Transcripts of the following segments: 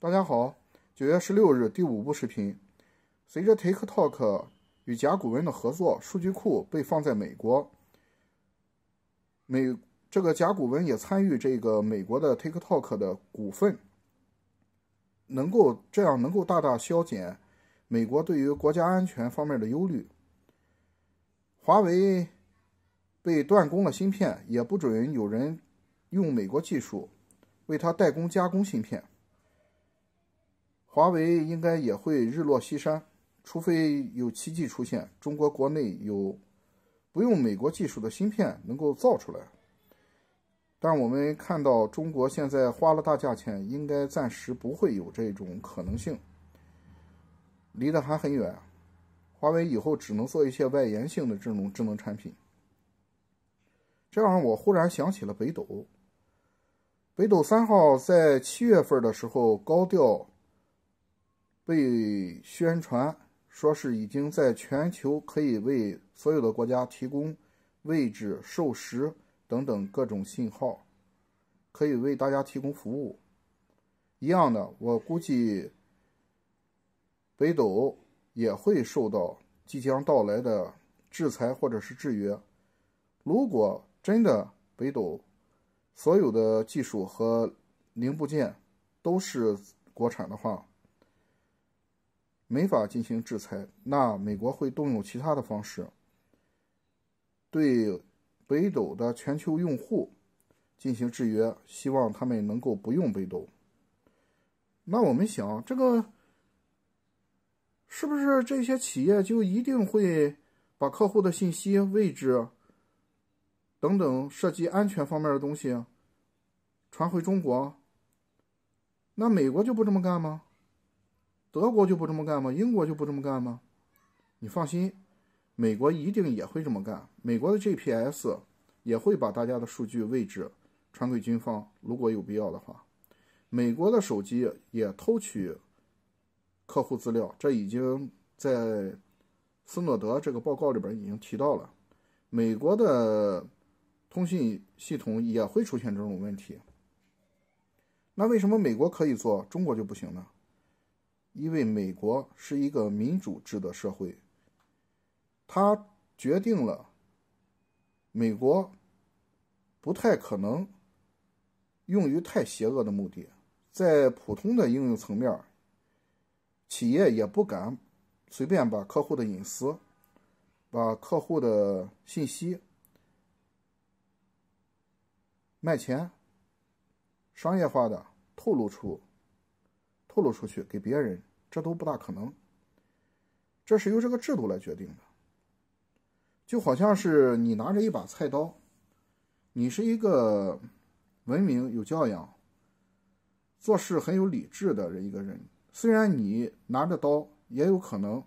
大家好，九月十六日第五部视频。随着 TikTok 与甲骨文的合作，数据库被放在美国。美这个甲骨文也参与这个美国的 TikTok 的股份，能够这样能够大大消减美国对于国家安全方面的忧虑。华为被断供了芯片，也不准有人用美国技术为它代工加工芯片。华为应该也会日落西山，除非有奇迹出现。中国国内有不用美国技术的芯片能够造出来，但我们看到中国现在花了大价钱，应该暂时不会有这种可能性，离得还很远。华为以后只能做一些外延性的这种智能产品。这让我忽然想起了北斗，北斗三号在七月份的时候高调。被宣传说是已经在全球可以为所有的国家提供位置、授时等等各种信号，可以为大家提供服务。一样的，我估计北斗也会受到即将到来的制裁或者是制约。如果真的北斗所有的技术和零部件都是国产的话，没法进行制裁，那美国会动用其他的方式对北斗的全球用户进行制约，希望他们能够不用北斗。那我们想，这个是不是这些企业就一定会把客户的信息、位置等等涉及安全方面的东西传回中国？那美国就不这么干吗？德国就不这么干吗？英国就不这么干吗？你放心，美国一定也会这么干。美国的 GPS 也会把大家的数据位置传给军方，如果有必要的话。美国的手机也偷取客户资料，这已经在斯诺德这个报告里边已经提到了。美国的通信系统也会出现这种问题。那为什么美国可以做，中国就不行呢？因为美国是一个民主制的社会，它决定了美国不太可能用于太邪恶的目的。在普通的应用层面，企业也不敢随便把客户的隐私、把客户的信息卖钱、商业化的透露出、透露出去给别人。这都不大可能，这是由这个制度来决定的。就好像是你拿着一把菜刀，你是一个文明、有教养、做事很有理智的人一个人。虽然你拿着刀，也有可能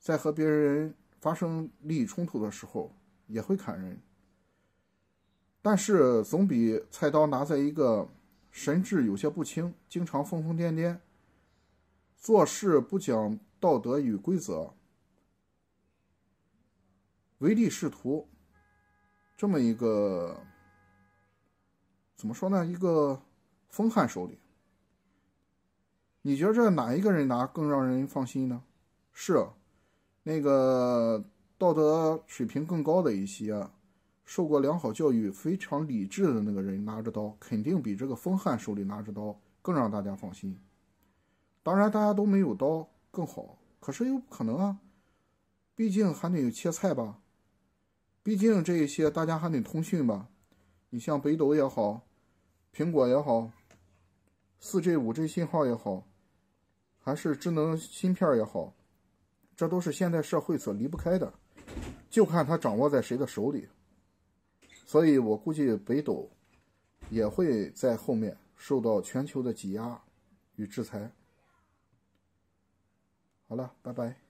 在和别人发生利益冲突的时候也会砍人，但是总比菜刀拿在一个神志有些不清、经常疯疯癫癫。做事不讲道德与规则，唯利是图，这么一个怎么说呢？一个疯汉手里，你觉得哪一个人拿更让人放心呢？是那个道德水平更高的一些，受过良好教育、非常理智的那个人拿着刀，肯定比这个疯汉手里拿着刀更让大家放心。当然，大家都没有刀更好，可是又不可能啊。毕竟还得有切菜吧，毕竟这一些大家还得通讯吧。你像北斗也好，苹果也好，四 G、五 G 信号也好，还是智能芯片也好，这都是现代社会所离不开的，就看它掌握在谁的手里。所以我估计北斗也会在后面受到全球的挤压与制裁。好了，拜拜。